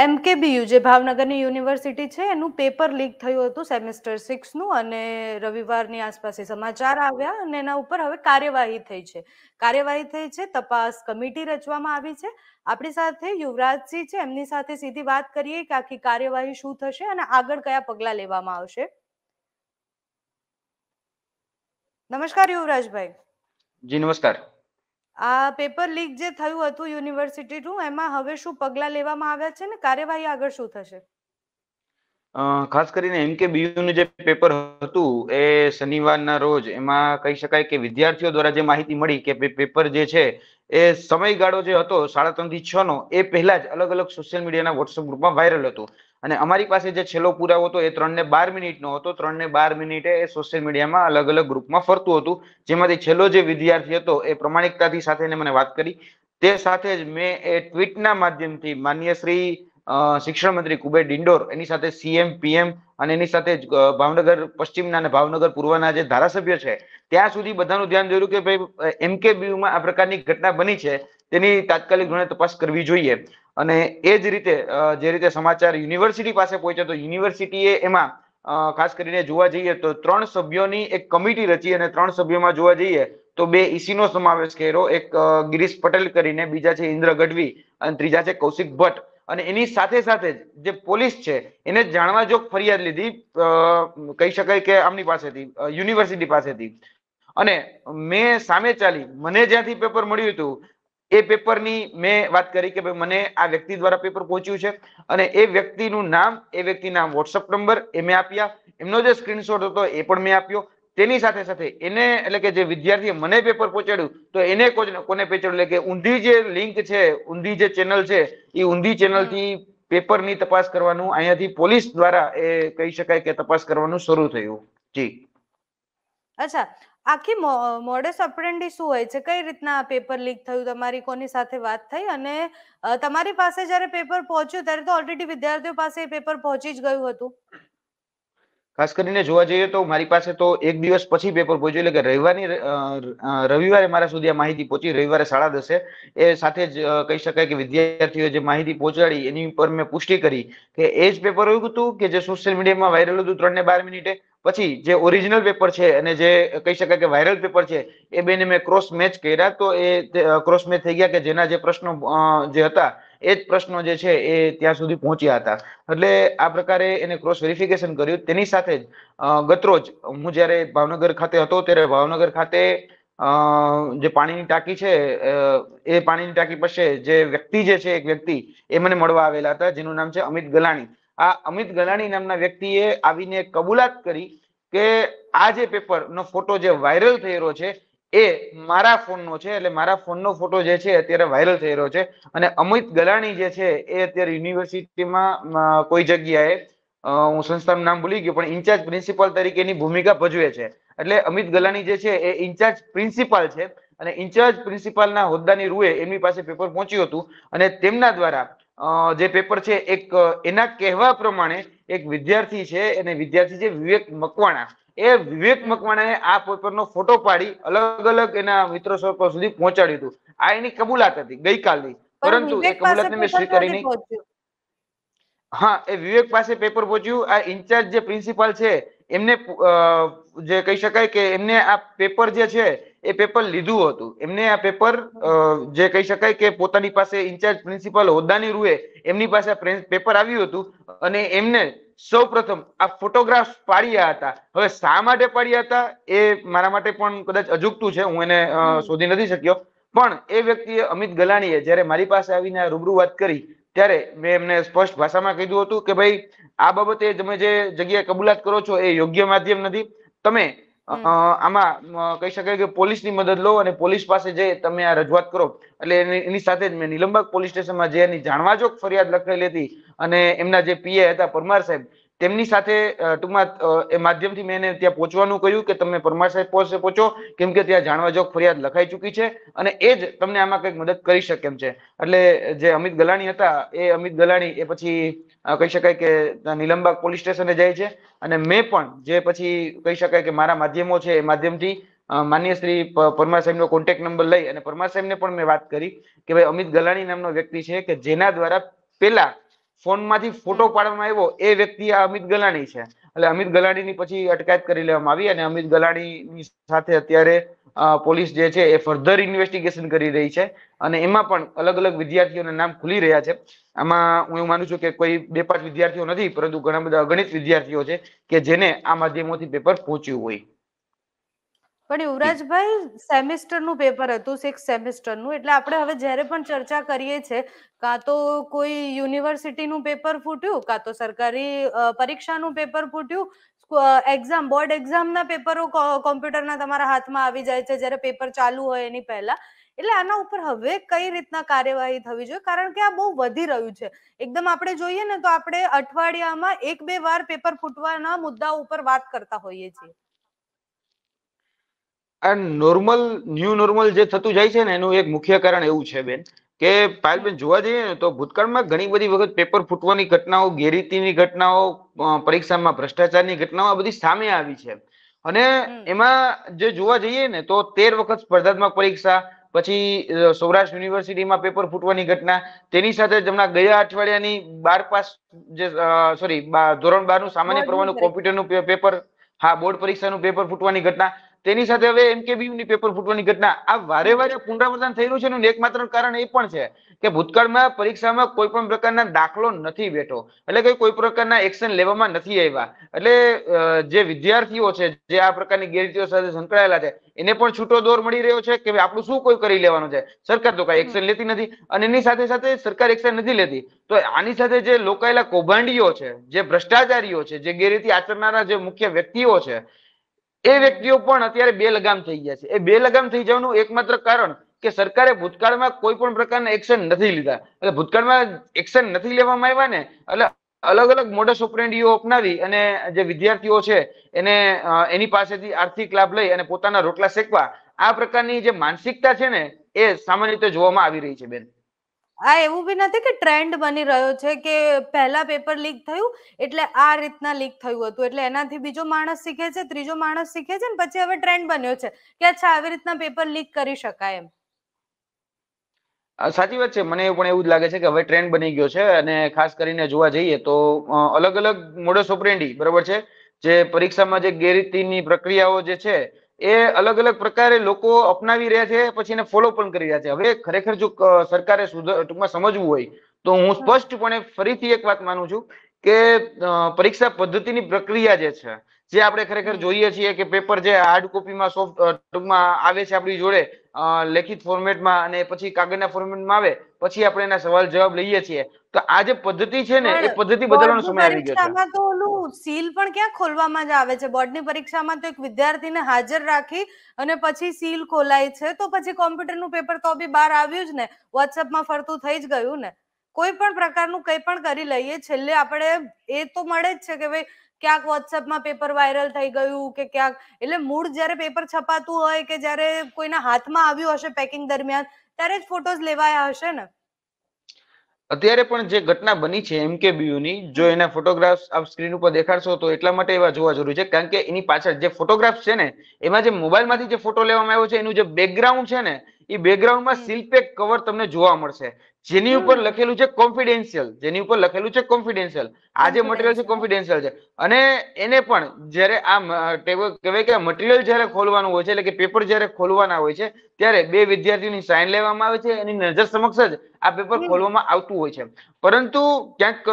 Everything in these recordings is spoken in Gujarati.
એમકેબીયુ જે ભાવનગરની યુનિવર્સિટી છે એનું પેપર લીક થયું હતું સેમેસ્ટર સિક્સનું અને રવિવારની આસપાસે સમાચાર આવ્યા અને એના ઉપર હવે કાર્યવાહી થઈ છે કાર્યવાહી થઈ છે તપાસ કમિટી રચવામાં આવી છે આપણી સાથે યુવરાજસિંહ છે એમની સાથે સીધી વાત કરીએ કે આખી કાર્યવાહી શું થશે અને આગળ કયા પગલાં લેવામાં આવશે નમસ્કાર યુવરાજભાઈ જી નમસ્કાર આ પેપર લીક જે થયું હતું યુનિવર્સિટીનું એમાં હવે શું પગલાં લેવામાં આવ્યા છે ને કાર્યવાહી આગળ શું થશે ખાસ કરીને એમ કે બીયુનું જે પેપર હતું એ શનિવારના રોજ એમાં કહી શકાય કે વિદ્યાર્થીઓ દ્વારા જે માહિતી મળી કે પેપર જે છે એ સમયગાળો જે હતો સાડા ત્રણથી છ નો એ પહેલા જ અલગ અલગ સોશિયલ મીડિયાના વોટ્સઅપ ગ્રુપમાં વાયરલ હતું અને અમારી પાસે જે છેલ્લો પુરાવો હતો એ ત્રણને બાર મિનિટનો હતો ત્રણને બાર મિનિટે એ સોશિયલ મીડિયામાં અલગ અલગ ગ્રુપમાં ફરતું હતું જેમાંથી છેલ્લો જે વિદ્યાર્થી હતો એ પ્રમાણિકતાથી સાથે મને વાત કરી તે સાથે જ મેં એ ટ્વીટના માધ્યમથી માન્ય શ્રી શિક્ષણ મંત્રી કુબેર ડિંડોર એની સાથે સીએમ પીએમ અને એની સાથે ભાવનગર પશ્ચિમના અને ભાવનગર પૂર્વના જે ધારાસભ્ય છે ત્યાં સુધી બધાનું ધ્યાન દોર્યું કે ભાઈ એમકેબીયુમાં આ પ્રકારની ઘટના બની છે તેની તાત્કાલિક ધોરણે તપાસ કરવી જોઈએ અને એ જ રીતે જે રીતે સમાચાર યુનિવર્સિટી પાસે પહોંચે તો યુનિવર્સિટીએ એમાં ખાસ કરીને જોવા જઈએ તો ત્રણ સભ્યોની એક કમિટી રચી અને ત્રણ સભ્યોમાં જોવા જઈએ તો બે ઈસીનો સમાવેશ કર્યો એક ગિરીશ પટેલ કરીને બીજા છે ઇન્દ્ર ગઢવી અને ત્રીજા છે કૌશિક ભટ્ટ અને એની સાથે સાથે જ જે પોલીસ છે એને જાણવા જોગ ફરિયાદ લીધી કહી શકાય કે આમની પાસેથી યુનિવર્સિટી પાસેથી અને મેં સામે ચાલી મને જ્યાંથી પેપર મળ્યું હતું એ પેપરની મેં વાત કરી કે ભાઈ મને આ વ્યક્તિ દ્વારા પેપર પહોંચ્યું છે અને એ વ્યક્તિનું નામ એ વ્યક્તિના વોટ્સઅપ નંબર એ મેં આપ્યા એમનો જે સ્ક્રીનશોટ હતો એ પણ મેં આપ્યો તેની સાથે સાથે એને એટલે કે જે વિદ્યાર્થીએ મને પેપર પહોંચાડ્યું તો એને કોને પહોંચાડ્યું એટલે કે ઊંધી જે લિંક છે ઊંધી જે ચેનલ છે એ ઊંધી ચેનલથી પેપરની તપાસ કરવાનું અહીંયાથી પોલીસ દ્વારા એ કહી શકાય કે તપાસ કરવાનું શરૂ થયું જી અચ્છા આખી મોડસ ઓપરેન્ડી શું હોય છે કઈ રીતના આ પેપર લીક થયું તમારી કોની સાથે વાત થઈ અને તમારી પાસે જ્યારે પેપર પહોંચ્યું ત્યારે તો ઓલરેડી વિદ્યાર્થીઓ પાસે એ પેપર પહોંચી જ ગયું હતું ખાસ કરીને જોવા જઈએ તો મારી પાસે તો એક દિવસ પછી પેપર પહોંચ્યું એટલે કે રવિવારની રવિવારે મારા સુધી આ માહિતી પહોંચી રવિવારે સાડા દસે એ સાથે જ કહી શકાય કે વિદ્યાર્થીઓ જે માહિતી પહોંચાડી એની ઉપર મેં પુષ્ટિ કરી કે એ જ પેપર એવું હતું કે જે સોશિયલ મીડિયામાં વાયરલ હતું ત્રણ ને બાર મિનિટે પછી જે ઓરિજિનલ પેપર છે અને જે કહી શકાય કે વાયરલ પેપર છે એ બેને મેં ક્રોસ મેચ કર્યા તો એ ક્રોસ મેચ થઈ ગયા કે જેના જે પ્રશ્નો જે હતા એ જ પ્રશ્નો જે છે એ ત્યાં સુધી પહોંચ્યા હતા એટલે આ પ્રકારે એને ક્રોસ વેરિફિકેશન કર્યું તેની સાથે જ ગતરોજ હું જ્યારે ભાવનગર ખાતે હતો ત્યારે ભાવનગર ખાતે જે પાણીની ટાંકી છે એ પાણીની ટાંકી પાસે જે વ્યક્તિ જે છે એક વ્યક્તિ એ મને મળવા આવેલા હતા જેનું નામ છે અમિત ગલાણી આ અમિત ગલાણી નામના વ્યક્તિએ આવીને કબૂલાત કરી કે આ જે પેપરનો ફોટો જે વાયરલ થઈ રહ્યો છે એ મારા ફોનનો છે એટલે મારા ફોનનો ફોટો જે છે અત્યારે વાયરલ થઈ રહ્યો છે અને અમિત ગલાણી જે છે એ અત્યારે યુનિવર્સિટીમાં કોઈ જગ્યાએ હું સંસ્થાનું નામ ભૂલી ગયું પણ ઇન્ચાર્જ પ્રિન્સિપાલ તરીકેની ભૂમિકા ભજવે છે એટલે અમિત ગલાણી જે છે એ ઇન્ચાર્જ પ્રિન્સિપાલ છે અને ઇન્ચાર્જ પ્રિન્સિપાલના હોદ્દાની રૂએ એમની પાસે પેપર પહોંચ્યું હતું અને તેમના દ્વારા જે પેપર છે એક એના કહેવા પ્રમાણે એક વિદ્યાર્થી છે અને વિદ્યાર્થી છે વિવેક મકવાણા એ વિવેક મકવાણાએ આ પેપરનો ફોટો પાડી અલગ અલગ એના મિત્રો સર્કલ સુધી પહોંચાડ્યું હતું આ એની કબૂલાત હતી ગઈકાલની પરંતુ એ કબૂલાતને મેં સ્વીકારી નહીં હા એ વિવેક પાસે પેપર પહોંચ્યું આ ઇન્ચાર્જ જે પ્રિન્સિપાલ છે એમને જે કહી શકાય કે એમને આ પેપર જે છે એ પેપર લીધું હતું એમને આ પેપર જે કહી શકાય કે પોતાની પાસે ઇન્ચાર્જ પ્રિન્સિપલ હોદ્દાની રૂએ એમની પાસે પેપર આવ્યું હતું અને એમને સૌ પ્રથમ આ ફોટોગ્રાફ પાડ્યા હતા હવે શા માટે પાડ્યા હતા એ મારા માટે પણ કદાચ અજુકતું છે હું એને શોધી નથી શક્યો પણ એ વ્યક્તિએ અમિત ગલાણીએ જ્યારે મારી પાસે આવીને આ રૂબરૂ વાત કરી ત્યારે મેં એમને સ્પષ્ટ ભાષામાં કીધું હતું કે ભાઈ આ બાબતે તમે જે જગ્યાએ કબૂલાત કરો છો એ યોગ્ય માધ્યમ નથી તમે આમાં કહી શકાય કે પોલીસની મદદ લો અને પોલીસ પાસે જઈ તમે આ રજૂઆત કરો એટલે એની સાથે જ મેં નિલંબક પોલીસ સ્ટેશનમાં જે એની જાણવાજોગ ફરિયાદ લખેલી હતી અને એમના જે પીએ હતા પરમાર સાહેબ તેમની સાથે ટૂંકમાં એ માધ્યમથી મેં ત્યાં પહોંચવાનું કહ્યું કે તમે પરમાર સાહેબ પાસે પહોંચો કેમ કે ત્યાં જાણવા જોગ ફરિયાદ લખાઈ ચૂકી છે અને એ જ તમને આમાં કંઈક મદદ કરી શકે એમ છે એટલે જે અમિત ગલાણી હતા એ અમિત ગલાણી એ પછી કહી શકાય કે નિલંબાગ પોલીસ સ્ટેશને જાય છે અને મેં પણ જે પછી કહી શકાય કે મારા માધ્યમો છે એ માધ્યમથી માન્ય શ્રી પરમાર સાહેબનો કોન્ટેક્ટ નંબર લઈ અને પરમાર સાહેબને પણ મેં વાત કરી કે ભાઈ અમિત ગલાણી નામનો વ્યક્તિ છે કે જેના દ્વારા પેલા ફોનમાંથી ફોટો પાડવામાં આવ્યો એ વ્યક્તિ આ અમિત ગલાણી છે એટલે અમિત ગલાણીની પછી અટકાયત કરી લેવામાં આવી અને અમિત ગલાણીની સાથે અત્યારે પોલીસ જે છે એ ફર્ધર ઇન્વેસ્ટિગેશન કરી રહી છે અને એમાં પણ અલગ અલગ વિદ્યાર્થીઓના નામ ખુલી રહ્યા છે આમાં હું એવું માનું છું કે કોઈ બે પાંચ વિદ્યાર્થીઓ નથી પરંતુ ઘણા બધા અગણિત વિદ્યાર્થીઓ છે કે જેને આ માધ્યમોથી પેપર પહોંચ્યું હોય પણ યુવરાજભાઈ સેમેસ્ટરનું પેપર હતું સિક્સ સેમિસ્ટરનું એટલે આપણે હવે જ્યારે પણ ચર્ચા કરીએ છે કાં તો કોઈ યુનિવર્સિટીનું પેપર ફૂટ્યું કાં તો સરકારી પરીક્ષાનું પેપર ફૂટ્યું એક્ઝામ બોર્ડ એક્ઝામના પેપરો કોમ્પ્યુટરના તમારા હાથમાં આવી જાય છે જ્યારે પેપર ચાલુ હોય એની પહેલા એટલે આના ઉપર હવે કઈ રીતના કાર્યવાહી થવી જોઈએ કારણ કે આ બહુ વધી રહ્યું છે એકદમ આપણે જોઈએ ને તો આપણે અઠવાડિયામાં એક બે વાર પેપર ફૂટવાના મુદ્દા ઉપર વાત કરતા હોઈએ છીએ આ નોર્મલ ન્યુ નોર્મલ જે થતું જાય છે ને એનું એક મુખ્ય કારણ એવું છે બેન કે પાયલબેન જોવા જઈએ ને તો ભૂતકાળમાં ઘણી બધી વખત પેપર ફૂટવાની ઘટનાઓ ગેરરીતિની ઘટનાઓ પરીક્ષામાં ભ્રષ્ટાચારની ઘટનાઓ આ બધી સામે આવી છે અને એમાં જે જોવા જઈએ ને તો તેર વખત સ્પર્ધાત્મક પરીક્ષા પછી સૌરાષ્ટ્ર યુનિવર્સિટીમાં પેપર ફૂટવાની ઘટના તેની સાથે હમણાં ગયા અઠવાડિયાની બાર પાસ જે સોરી ધોરણ બાર નું સામાન્ય પ્રવાહનું કોમ્પ્યુટરનું પેપર હા બોર્ડ પરીક્ષાનું પેપર ફૂટવાની ઘટના તેની સાથે હવે એમકેબીયુની પેપર ફૂટવાની ઘટના આ વારે વારે પુનરાવર્તન થઈ રહ્યું છે એનું એકમાત્ર કારણ એ પણ છે કે ભૂતકાળમાં પરીક્ષામાં કોઈ પણ પ્રકારના દાખલો નથી બેઠો એટલે કે કોઈ પ્રકારના એક્શન લેવામાં નથી આવ્યા એટલે જે વિદ્યાર્થીઓ છે જે આ પ્રકારની ગેરરીતિઓ સાથે સંકળાયેલા છે એને પણ છૂટો દોર મળી રહ્યો છે કે આપણું શું કોઈ કરી લેવાનું છે સરકાર તો કઈ એક્શન લેતી નથી અને એની સાથે સાથે સરકાર એક્શન નથી લેતી તો આની સાથે જે લોકાયેલા કૌભાંડીઓ છે જે ભ્રષ્ટાચારીઓ છે જે ગેરરીતિ આચરનારા જે મુખ્ય વ્યક્તિઓ છે એ વ્યક્તિઓ પણ અત્યારે બે થઈ ગયા છે એ બે થઈ જવાનું એકમાત્ર કારણ કે સરકારે ભૂતકાળમાં કોઈ પણ પ્રકારના એક્શન નથી લીધા એટલે ભૂતકાળમાં એક્શન નથી લેવામાં આવ્યા ને એટલે અલગ અલગ મોડસ ઓપરેન્ડીઓ અપનાવી અને જે વિદ્યાર્થીઓ છે એને એની પાસેથી આર્થિક લાભ લઈ અને પોતાના રોટલા શેકવા આ પ્રકારની જે માનસિકતા છે ને એ સામાન્ય રીતે જોવામાં આવી રહી છે બેન આ એવું બી નથી કે ટ્રેન્ડ બની રહ્યો છે કે પહેલા પેપર લીક થયું એટલે આ રીતના લીક થયું હતું એટલે એનાથી બીજો માણસ શીખે છે ત્રીજો માણસ શીખે છે ને પછી હવે ટ્રેન્ડ બન્યો છે કે અચ્છા આવી રીતના પેપર લીક કરી શકાય એમ સાચી વાત છે મને પણ એવું જ લાગે છે કે હવે ટ્રેન્ડ બની ગયો છે અને ખાસ કરીને જોવા જઈએ તો અલગ અલગ મોડસ ઓપરેન્ડી બરોબર છે જે પરીક્ષામાં જે ગેરરીતિની પ્રક્રિયાઓ જે છે એ અલગ અલગ પ્રકારે લોકો અપનાવી રહ્યા છે પછી એને ફોલો પણ કરી રહ્યા છે હવે ખરેખર જો સરકારે ટૂંકમાં સમજવું હોય તો હું સ્પષ્ટપણે ફરીથી એક વાત માનું છું કે પરીક્ષા પદ્ધતિની પ્રક્રિયા જે છે જે આપણે ખરેખર જોઈએ છીએ કે પેપર જે હાર્ડ કોપીમાં સોફ્ટ ટૂંકમાં આવે છે આપણી જોડે લેખિત ફોર્મેટમાં અને પછી કાગળના ફોર્મેટમાં આવે પછી આપણે એના સવાલ જવાબ લઈએ છીએ તો આ જે પદ્ધતિ છે ને એ પદ્ધતિ બદલવાનો સમય આવી ગયો છે તો ઓલું સીલ પણ ક્યાં ખોલવામાં જ આવે છે બોર્ડની પરીક્ષામાં તો એક વિદ્યાર્થીને હાજર રાખી અને પછી સીલ ખોલાય છે તો પછી કોમ્પ્યુટરનું પેપર તો બી બહાર આવ્યું જ ને વોટ્સઅપમાં ફરતું થઈ જ ગયું ને કોઈ પણ પ્રકારનું કંઈ પણ કરી લઈએ છેલ્લે આપણે એ તો મળે જ છે કે ભાઈ ક્યાંક વોટ્સએપમાં પેપર વાયરલ થઈ ગયું કે ક્યાંક એટલે મૂળ જ્યારે પેપર છપાતું હોય કે જ્યારે કોઈના હાથમાં આવ્યું હશે પેકિંગ દરમિયાન ત્યારે જ ફોટોઝ લેવાયા હશે ને અત્યારે પણ જે ઘટના બની છે એમ એમકેબીયુ ની જો એના ફોટોગ્રાફ્સ આપ સ્ક્રીન ઉપર દેખાડશો તો એટલા માટે એવા જોવા જરૂરી છે કારણ કે એની પાછળ જે ફોટોગ્રાફ છે ને એમાં જે મોબાઈલમાંથી જે ફોટો લેવામાં આવ્યો છે એનું જે બેકગ્રાઉન્ડ છે ને એ બેકગ્રાઉન્ડમાં સિલ્પેક કવર તમને જોવા મળશે જેની ઉપર લખેલું છે કોન્ફિડેન્શિયલ જેની ઉપર લખેલું છે કોન્ફિડેન્શિયલ આ જે મટીરિયલ છે કોન્ફિડેન્શિયલ છે અને એને પણ જ્યારે આ કહેવાય કે મટીરિયલ જ્યારે ખોલવાનું હોય છે એટલે કે પેપર જ્યારે ખોલવાના હોય છે ત્યારે બે વિદ્યાર્થીઓની સાઇન લેવામાં આવે છે એની નજર સમક્ષ જ આ પેપર ખોલવામાં આવતું હોય છે પરંતુ ક્યાંક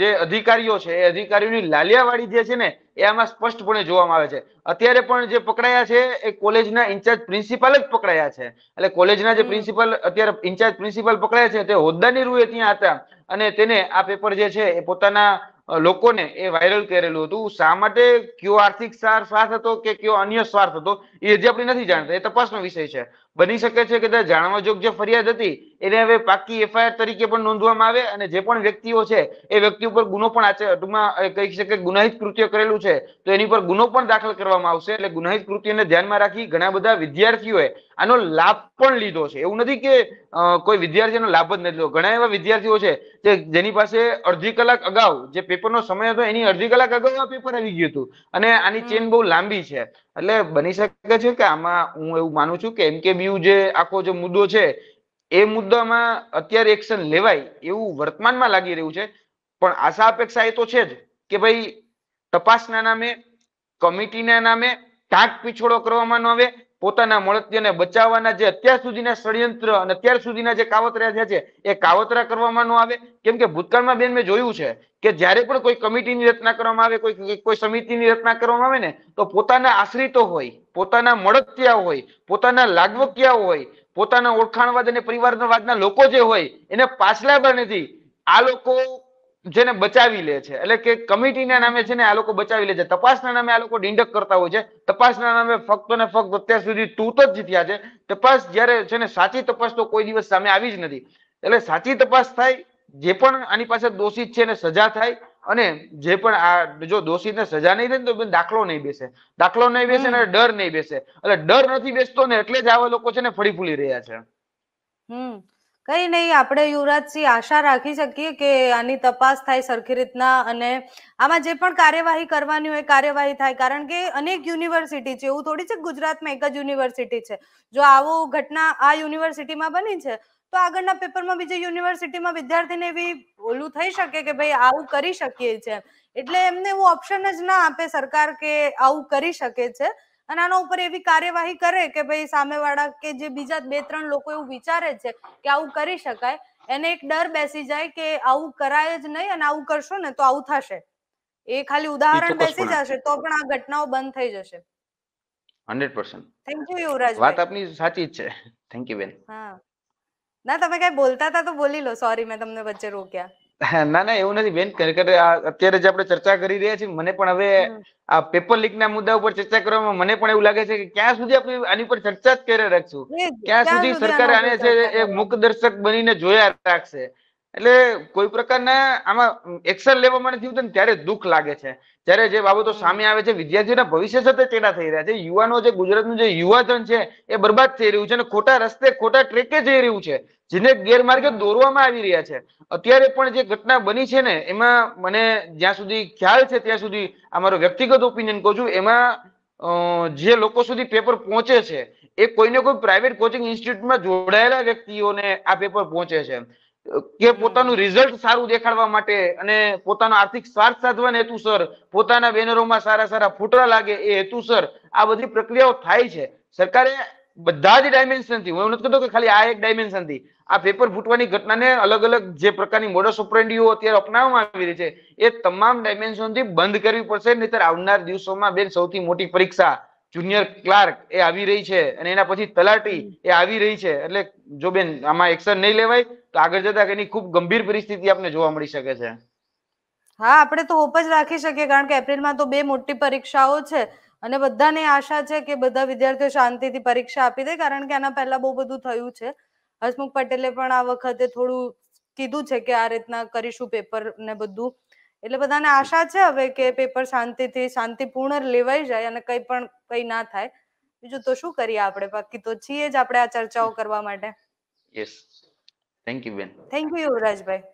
જે અધિકારીઓ છે એ અધિકારીઓની લાલિયાવાળી જે છે ને એમાં સ્પષ્ટપણે જોવામાં આવે છે અત્યારે પણ જે પકડાયા છે એ કોલેજના ઇન્ચાર્જ પ્રિન્સિપાલ જ પકડાયા છે એટલે કોલેજના જે પ્રિન્સિપાલ અત્યારે ઇન્ચાર્જ પ્રિન્સિપાલ પકડાયા છે તે હોદ્દાની રૂએ ત્યાં હતા અને તેને આ પેપર જે છે એ પોતાના લોકોને એ વાયરલ કરેલું હતું શા માટે કયો આર્થિક સાર સ્વાર્થ હતો કે કયો અન્ય સ્વાર્થ હતો એ હજી આપણે નથી જાણતા એ તપાસનો વિષય છે બની શકે છે કે જાણવા જોગ જે ફરિયાદ હતી એને હવે પાકી એફઆઈઆર તરીકે પણ નોંધવામાં આવે અને જે પણ વ્યક્તિઓ છે એ વ્યક્તિ ઉપર ગુનો પણ આચર ટૂંકમાં કહી શકે ગુનાહિત કૃત્ય કરેલું છે તો એની પર ગુનો પણ દાખલ કરવામાં આવશે એટલે ગુનાહિત કૃત્યને ધ્યાનમાં રાખી ઘણા બધા વિદ્યાર્થીઓએ આનો લાભ પણ લીધો છે એવું નથી કે કોઈ વિદ્યાર્થીનો લાભ જ નથી લીધો ઘણા એવા વિદ્યાર્થીઓ છે કે જેની પાસે અડધી કલાક અગાઉ જે પેપરનો સમય હતો એની અડધી કલાક અગાઉ આ પેપર આવી ગયું હતું અને આની ચેન બહુ લાંબી છે એટલે બની શકે લાગે છે કે આમાં હું એવું માનું છું કે બી જે આખો જે મુદ્દો છે એ મુદ્દામાં અત્યારે એક્શન લેવાય એવું વર્તમાનમાં લાગી રહ્યું છે પણ આશા અપેક્ષા એ તો છે જ કે ભાઈ તપાસના નામે કમિટીના નામે ટાંક પીછોડો કરવામાં ન આવે પોતાના મળત્યને બચાવવાના જે અત્યાર સુધીના ષડયંત્ર અને અત્યાર સુધીના જે કાવતરા થયા છે એ કાવતરા કરવામાં ન આવે કેમ કે ભૂતકાળમાં બેન મેં જોયું છે કે જ્યારે પણ કોઈ કમિટીની રચના કરવામાં આવે કોઈ કોઈ સમિતિની રચના કરવામાં આવે ને તો પોતાના આશ્રિતો હોય પોતાના મળતિયા હોય પોતાના લાગવકિયા હોય પોતાના ઓળખાણવાદ અને પરિવારના વાદના લોકો જે હોય એને પાછલા નથી આ લોકો જેને બચાવી લે છે એટલે કે કમિટીના નામે છે ને આ લોકો બચાવી લે છે તપાસના નામે આ લોકો ડિંડક કરતા હોય છે તપાસના નામે ફક્ત ને ફક્ત અત્યાર સુધી તૂત જ જીત્યા છે તપાસ જ્યારે છે ને સાચી તપાસ તો કોઈ દિવસ સામે આવી જ નથી એટલે સાચી તપાસ થાય જે પણ આની પાસે દોષિત છે એને સજા થાય અને જે પણ આ જો દોષિતને સજા નહીં થાય તો દાખલો નહીં બેસે દાખલો નહીં બેસે અને ડર નહીં બેસે એટલે ડર નથી બેસતો ને એટલે જ આવા લોકો છે ને ફળી ફૂલી રહ્યા છે હમ કઈ નહીં આપણે યુવરાજસિંહ આશા રાખી શકીએ કે આની તપાસ થાય સરખી રીતના અને આમાં જે પણ કાર્યવાહી કરવાની હોય કાર્યવાહી થાય કારણ કે અનેક યુનિવર્સિટી છે એવું થોડી છે ગુજરાતમાં એક જ યુનિવર્સિટી છે જો આવો ઘટના આ યુનિવર્સિટીમાં બની છે તો આગળના પેપરમાં બીજી યુનિવર્સિટીમાં વિદ્યાર્થીને એવી ઓલું થઈ શકે કે ભાઈ આવું કરી શકીએ છે એટલે એમને એવું ઓપ્શન જ ના આપે સરકાર કે આવું કરી શકે છે અને આના ઉપર એવી કાર્યવાહી કરે કે ભાઈ સામેવાળા કે જે બીજા બે ત્રણ લોકો એવું વિચારે છે કે આવું કરી શકાય એને એક ડર બેસી જાય કે આવું કરાય જ નહીં અને આવું કરશો ને તો આવું થશે એ ખાલી ઉદાહરણ બેસી જશે તો પણ આ ઘટનાઓ બંધ થઈ જશે 100% થેન્ક યુ યુવરાજ વાત આપની સાચી જ છે થેન્ક યુ બેન હા ના તમે કઈ બોલતા હતા તો બોલી લો સોરી મેં તમને વચ્ચે રોક્યા ના ના એવું નથી બેન અત્યારે જે આપણે ચર્ચા કરી રહ્યા છીએ મને પણ હવે આ પેપર લીક ના મુદ્દા ઉપર ચર્ચા કરવામાં મને પણ એવું લાગે છે કે ક્યાં સુધી આપણે આની પર ચર્ચા જ કરી રાખશું ક્યાં સુધી સરકાર આને છે એ મુખદર્શક બનીને જોયા રાખશે એટલે કોઈ પ્રકારના આમાં એક્શન લેવા માટે થયું ત્યારે દુઃખ લાગે છે જ્યારે જે બાબતો સામે આવે છે વિદ્યાર્થીઓના ભવિષ્ય સાથે તેડા થઈ રહ્યા છે યુવાનો જે ગુજરાતનું જે યુવાધન છે એ બરબાદ થઈ રહ્યું છે અને ખોટા રસ્તે ખોટા ટ્રેકે જઈ રહ્યું છે જેને ગેરમાર્ગે દોરવામાં આવી રહ્યા છે અત્યારે પણ જે ઘટના બની છે ને એમાં મને જ્યાં સુધી ખ્યાલ છે ત્યાં સુધી અમારો વ્યક્તિગત ઓપિનિયન કહું છું એમાં જે લોકો સુધી પેપર પહોંચે છે એ કોઈને કોઈ પ્રાઇવેટ કોચિંગ ઇન્સ્ટિટ્યૂટમાં જોડાયેલા વ્યક્તિઓને આ પેપર પહોંચે છે કે પોતાનું રિઝલ્ટ સારું દેખાડવા માટે અને પોતાનો આર્થિક સ્વાર્થ સાધવાના હેતુસર પોતાના બેનરોમાં સારા સારા ફૂટરા લાગે એ હેતુસર આ બધી પ્રક્રિયાઓ થાય છે સરકારે બધા જ ડાયમેન્શનથી હું નથી કહેતો કે ખાલી આ એક ડાયમેન્શન થી આ પેપર ફૂટવાની ઘટનાને અલગ અલગ જે પ્રકારની મોડસ ઓપરેન્ડીઓ અત્યારે અપનાવવામાં આવી રહી છે એ તમામ ડાયમેન્શનથી બંધ કરવી પડશે નહીતર આવનાર દિવસોમાં બેન સૌથી મોટી પરીક્ષા જુનિયર ક્લાર્ક એ આવી રહી છે અને એના પછી તલાટી એ આવી રહી છે એટલે જો બેન આમાં એક્શન નહીં લેવાય તો આગળ જતા એની ખૂબ ગંભીર પરિસ્થિતિ આપને જોવા મળી શકે છે હા આપણે તો હોપ જ રાખી શકીએ કારણ કે એપ્રિલમાં તો બે મોટી પરીક્ષાઓ છે અને બધાને આશા છે કે બધા વિદ્યાર્થીઓ શાંતિથી પરીક્ષા આપી દે કારણ કે આના પહેલા બહુ બધું થયું છે હસમુખ પટેલે પણ આ વખતે થોડું કીધું છે કે આ રીતના કરીશું પેપર ને બધું એટલે બધાને આશા છે હવે કે પેપર શાંતિથી શાંતિપૂર્ણ લેવાઈ જાય અને કંઈ પણ કઈ ના થાય બીજું તો શું કરીએ આપણે બાકી તો છીએ જ આપણે આ ચર્ચાઓ કરવા માટે યસ થેન્ક યુ બેન થેન્ક યુ યુવરાજભાઈ